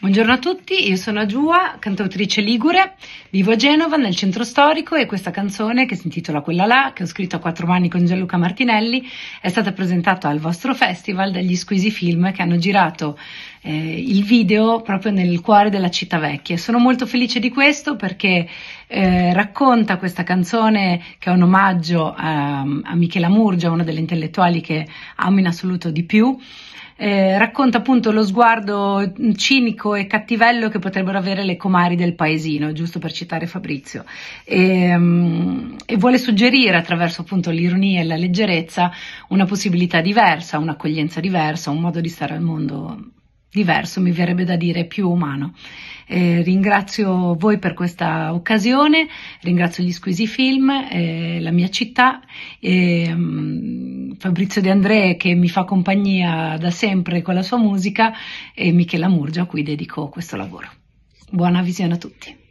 Buongiorno a tutti, io sono Giua, cantautrice ligure, vivo a Genova nel centro storico e questa canzone che si intitola Quella là, che ho scritto a quattro mani con Gianluca Martinelli, è stata presentata al vostro festival dagli Squisi Film che hanno girato eh, il video proprio nel cuore della città vecchia. Sono molto felice di questo perché eh, racconta questa canzone che è un omaggio a, a Michela Murgia, una delle intellettuali che amo in assoluto di più eh, racconta appunto lo sguardo cinico e cattivello che potrebbero avere le comari del paesino, giusto per citare Fabrizio, e, um, e vuole suggerire attraverso appunto l'ironia e la leggerezza una possibilità diversa, un'accoglienza diversa, un modo di stare al mondo diverso, mi verrebbe da dire più umano. Eh, ringrazio voi per questa occasione, ringrazio gli Squisi Film, eh, la mia città. Eh, Fabrizio De André che mi fa compagnia da sempre con la sua musica e Michela Murgia a cui dedico questo lavoro. Buona visione a tutti.